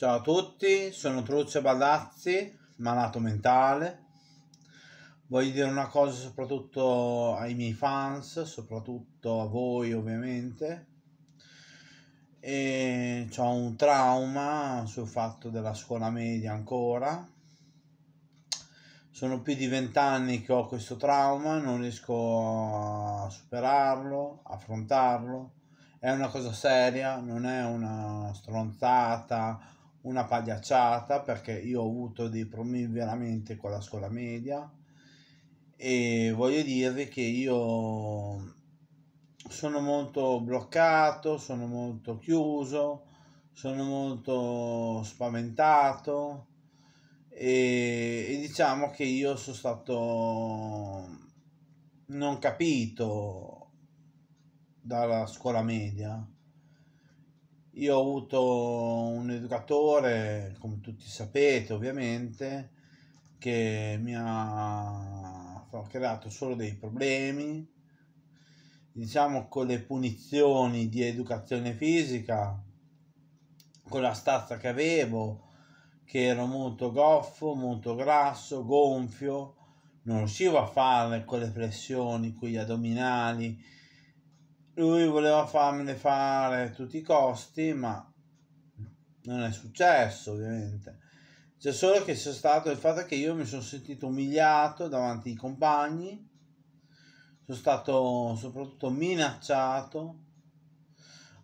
Ciao a tutti, sono Truccio Baldazzi, malato mentale. Voglio dire una cosa soprattutto ai miei fans, soprattutto a voi ovviamente. E ho un trauma sul fatto della scuola media ancora. Sono più di vent'anni che ho questo trauma, non riesco a superarlo, affrontarlo. È una cosa seria, non è una stronzata una pagliacciata perché io ho avuto dei problemi veramente con la scuola media e voglio dirvi che io sono molto bloccato, sono molto chiuso, sono molto spaventato e, e diciamo che io sono stato non capito dalla scuola media io ho avuto un educatore, come tutti sapete ovviamente, che mi ha creato solo dei problemi. Diciamo con le punizioni di educazione fisica, con la stazza che avevo, che ero molto goffo, molto grasso, gonfio, non riuscivo a fare con le flessioni con gli addominali lui voleva farmene fare a tutti i costi, ma non è successo ovviamente. C'è solo che c'è stato il fatto che io mi sono sentito umiliato davanti ai compagni, sono stato soprattutto minacciato,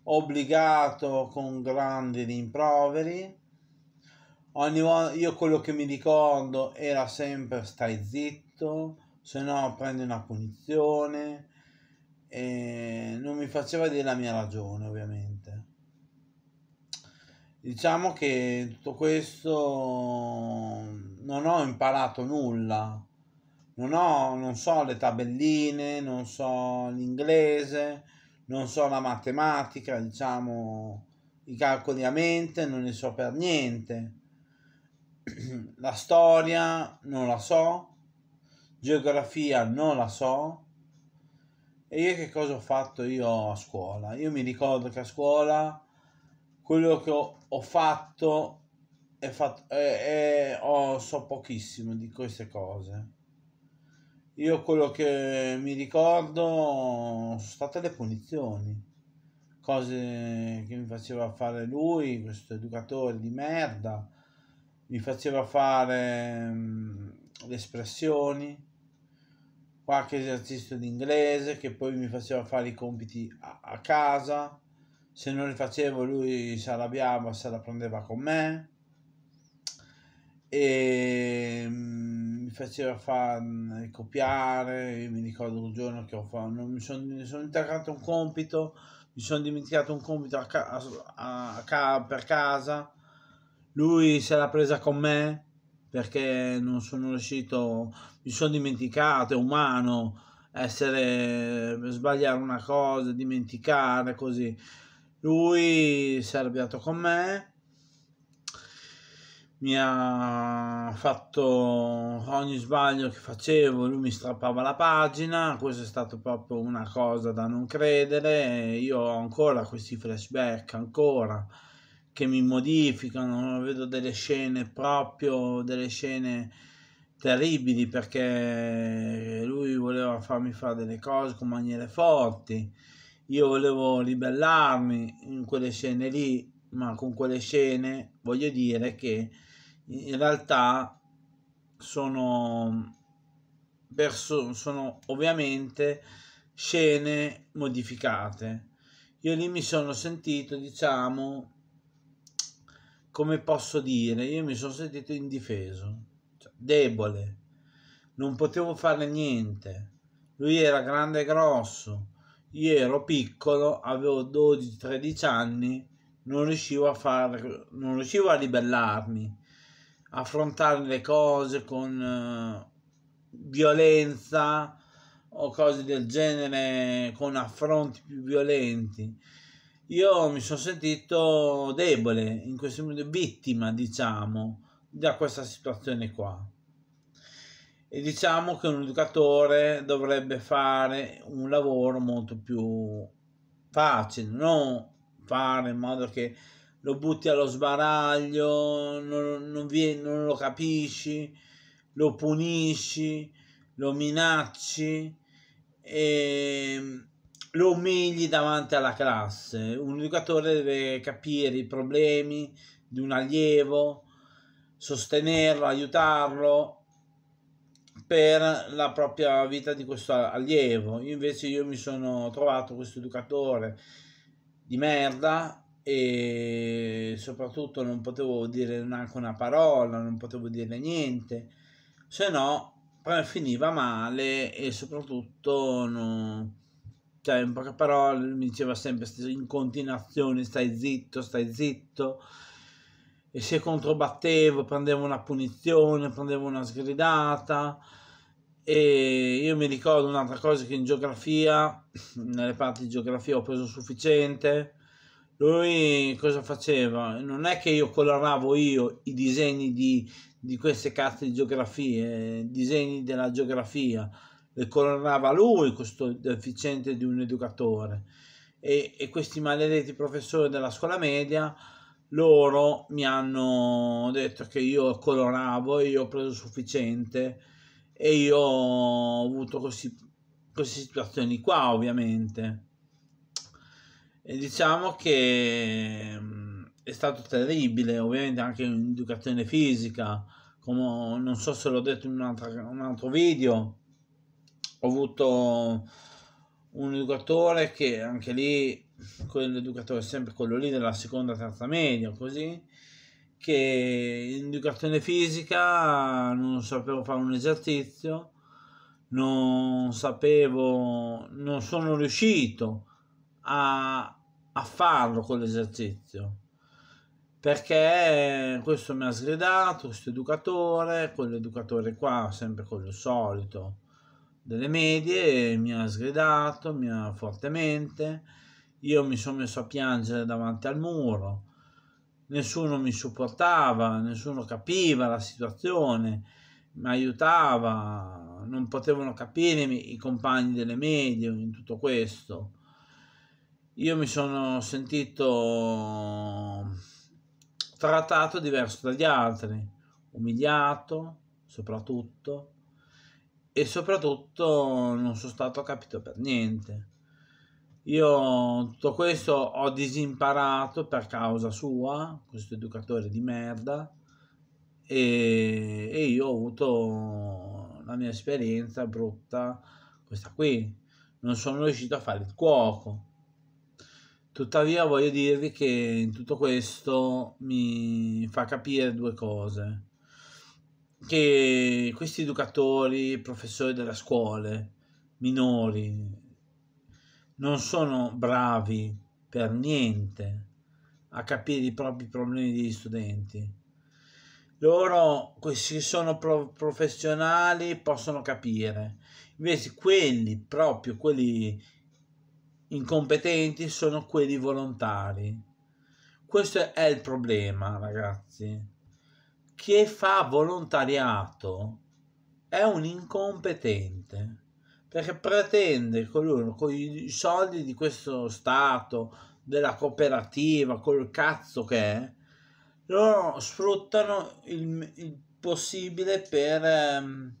obbligato con grandi rimproveri. Ogni volta io quello che mi ricordo era sempre stai zitto, se no prendi una punizione, e non mi faceva dire la mia ragione ovviamente diciamo che tutto questo non ho imparato nulla non, ho, non so le tabelline non so l'inglese non so la matematica diciamo i calcoli a mente non ne so per niente la storia non la so geografia non la so e io che cosa ho fatto io a scuola? Io mi ricordo che a scuola quello che ho, ho fatto è fatto e ho, so pochissimo di queste cose. Io quello che mi ricordo sono state le punizioni, cose che mi faceva fare lui, questo educatore di merda, mi faceva fare mh, mm, le espressioni qualche esercizio d'inglese che poi mi faceva fare i compiti a, a casa, se non li facevo lui si arrabbiava, se la prendeva con me e mm, mi faceva fare mm, copiare, Io mi ricordo un giorno che ho fatto, mi sono son intaccato un compito, mi sono dimenticato un compito a, a, a, per casa, lui se l'ha presa con me perché non sono riuscito, mi sono dimenticato, è umano essere, sbagliare una cosa, dimenticare così. Lui si è arrabbiato con me, mi ha fatto ogni sbaglio che facevo, lui mi strappava la pagina, questa è stata proprio una cosa da non credere, io ho ancora questi flashback, ancora che mi modificano, vedo delle scene proprio, delle scene terribili perché lui voleva farmi fare delle cose con maniere forti, io volevo ribellarmi in quelle scene lì, ma con quelle scene voglio dire che in realtà sono, perso- sono ovviamente scene modificate. Io lì mi sono sentito, diciamo, come posso dire, io mi sono sentito indifeso, cioè, debole, non potevo fare niente. Lui era grande e grosso, io ero piccolo, avevo 12-13 anni, non riuscivo a far, non riuscivo a ribellarmi, affrontare le cose con eh, violenza o cose del genere, con affronti più violenti io mi sono sentito debole, in questo momento vittima, diciamo, da questa situazione qua. E diciamo che un educatore dovrebbe fare un lavoro molto più facile, non fare in modo che lo butti allo sbaraglio, non, non, viene, non lo capisci, lo punisci, lo minacci e ehm, lo umili davanti alla classe. Un educatore deve capire i problemi di un allievo, sostenerlo, aiutarlo per la propria vita di questo allievo. Io invece io mi sono trovato questo educatore di merda e soprattutto non potevo dire neanche una parola, non potevo dire niente, se no eh, finiva male e soprattutto non cioè in poche parole mi diceva sempre in continuazione stai zitto, stai zitto e se controbattevo prendevo una punizione, prendevo una sgridata e io mi ricordo un'altra cosa che in geografia, nelle parti di geografia ho preso sufficiente, lui cosa faceva? Non è che io coloravo io i disegni di, di queste carte di geografie, disegni della geografia, eh, coronava lui questo deficiente di un educatore. E, e, questi maledetti professori della scuola media, loro mi hanno detto che io coloravo, io ho preso sufficiente e io ho avuto così, queste situazioni qua ovviamente. E diciamo che è stato terribile, ovviamente anche in educazione fisica, come non so se l'ho detto in un altro, un altro video ho avuto un educatore che anche lì, quell'educatore sempre quello lì della seconda, terza media, così, che in educazione fisica non sapevo fare un esercizio, non sapevo, non sono riuscito a, a farlo quell'esercizio perché questo mi ha sgridato, questo educatore, quell'educatore qua, sempre quello solito delle medie mi ha sgridato, mi ha fortemente, io mi sono messo a piangere davanti al muro, nessuno mi supportava, nessuno capiva la situazione, mi aiutava, non potevano capirmi i compagni delle medie in tutto questo. Io mi sono sentito trattato diverso dagli altri, umiliato soprattutto, e soprattutto non sono stato capito per niente. Io tutto questo ho disimparato per causa sua, questo educatore di merda, e, e io ho avuto la mia esperienza brutta, questa qui. Non sono riuscito a fare il cuoco. Tuttavia voglio dirvi che in tutto questo mi fa capire due cose che questi educatori, professori della scuola, minori, non sono bravi per niente a capire i propri problemi degli studenti. Loro, questi sono pro- professionali, possono capire. Invece quelli, proprio quelli incompetenti, sono quelli volontari. Questo è il problema, ragazzi che fa volontariato è un incompetente perché pretende colui con i soldi di questo Stato, della cooperativa, col cazzo che è, loro sfruttano il, il possibile per ehm,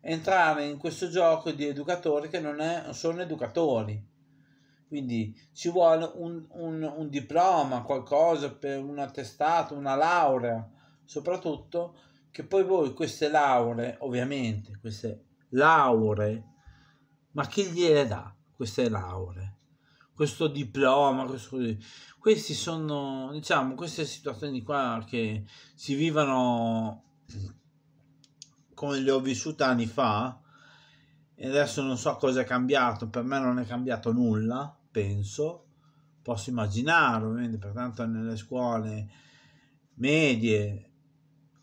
entrare in questo gioco di educatori che non, è, sono educatori. Quindi ci vuole un, un, un diploma, qualcosa per un attestato, una laurea soprattutto che poi voi queste lauree, ovviamente, queste lauree, ma chi gliele dà queste lauree? Questo diploma, questo, questi sono, diciamo, queste situazioni qua che si vivono come le ho vissute anni fa e adesso non so cosa è cambiato, per me non è cambiato nulla, penso, posso immaginare, ovviamente, pertanto nelle scuole medie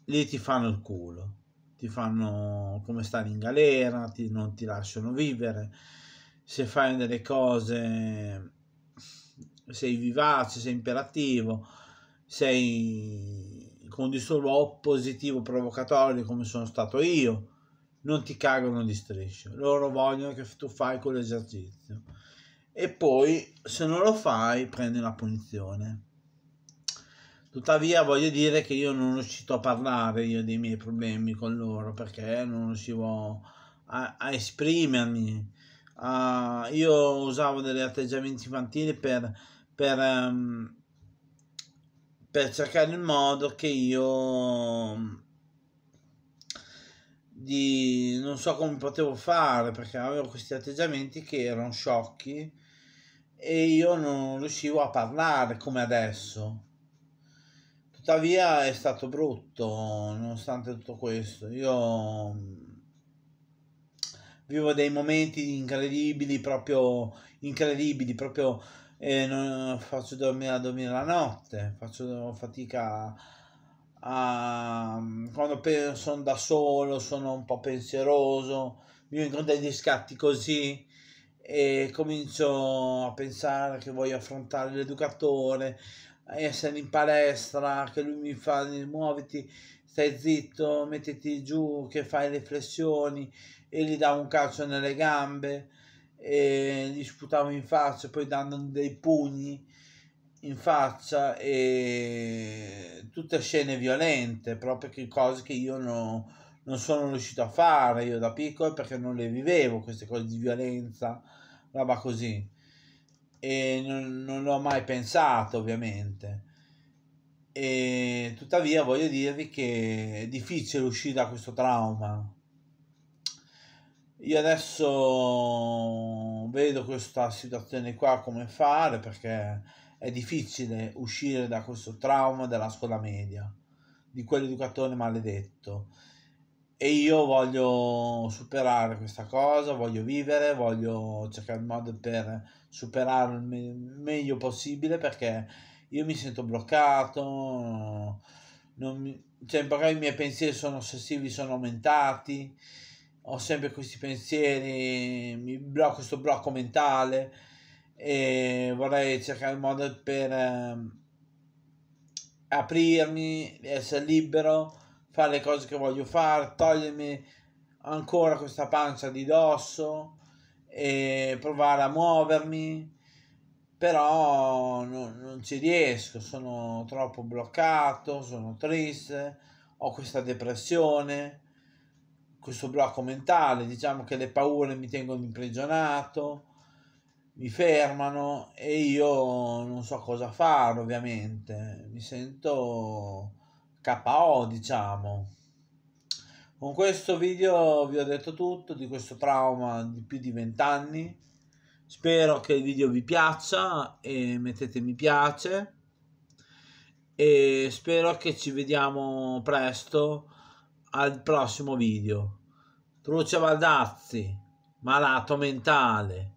lì ti fanno il culo, ti fanno come stare in galera, ti, non ti lasciano vivere, se fai delle cose sei vivace, sei imperativo, sei con disturbo positivo provocatorio come sono stato io, non ti cagano di striscio, loro vogliono che tu fai quell'esercizio e poi se non lo fai prendi una punizione Tuttavia voglio dire che io non riuscito a parlare io dei miei problemi con loro perché non riuscivo a, a esprimermi. Uh, io usavo degli atteggiamenti infantili per, per, um, per cercare il modo che io mm, di non so come potevo fare perché avevo questi atteggiamenti che erano sciocchi e io non riuscivo a parlare come adesso Tuttavia è stato brutto, nonostante tutto questo. Io mm, vivo dei momenti incredibili, proprio incredibili, proprio eh, non, faccio dormire a dormire la notte, faccio fatica a, a mm, quando sono da solo, sono un po' pensieroso, mi vengono degli scatti così e comincio a pensare che voglio affrontare l'educatore, essere in palestra, che lui mi fa muoviti, stai zitto, mettiti giù, che fai le flessioni e gli davo un calcio nelle gambe e gli sputavo in faccia, poi dando dei pugni in faccia e tutte scene violente, proprio che cose che io no, non sono riuscito a fare io da piccolo perché non le vivevo queste cose di violenza, roba così e non, non l'ho mai pensato ovviamente. E tuttavia voglio dirvi che è difficile uscire da questo trauma. Io adesso vedo questa situazione qua come fare perché è difficile uscire da questo trauma della scuola media, di quell'educatore maledetto. E io voglio superare questa cosa, voglio vivere, voglio cercare il modo per superare il meglio possibile perché io mi sento bloccato, mi, cioè magari i miei pensieri sono ossessivi, sono aumentati, ho sempre questi pensieri, mi blocco questo blocco mentale e vorrei cercare un modo per eh, aprirmi, essere libero, fare le cose che voglio fare, togliermi ancora questa pancia di dosso e provare a muovermi, però no, non ci riesco, sono troppo bloccato, sono triste, ho questa depressione, questo blocco mentale, diciamo che le paure mi tengono imprigionato, mi fermano e io non so cosa fare ovviamente, mi sento KO diciamo. Con questo video vi ho detto tutto di questo trauma di più di vent'anni Spero che il video vi piaccia e mettete mi piace. E spero che ci vediamo presto al prossimo video. Truce Valdazzi, malato mentale.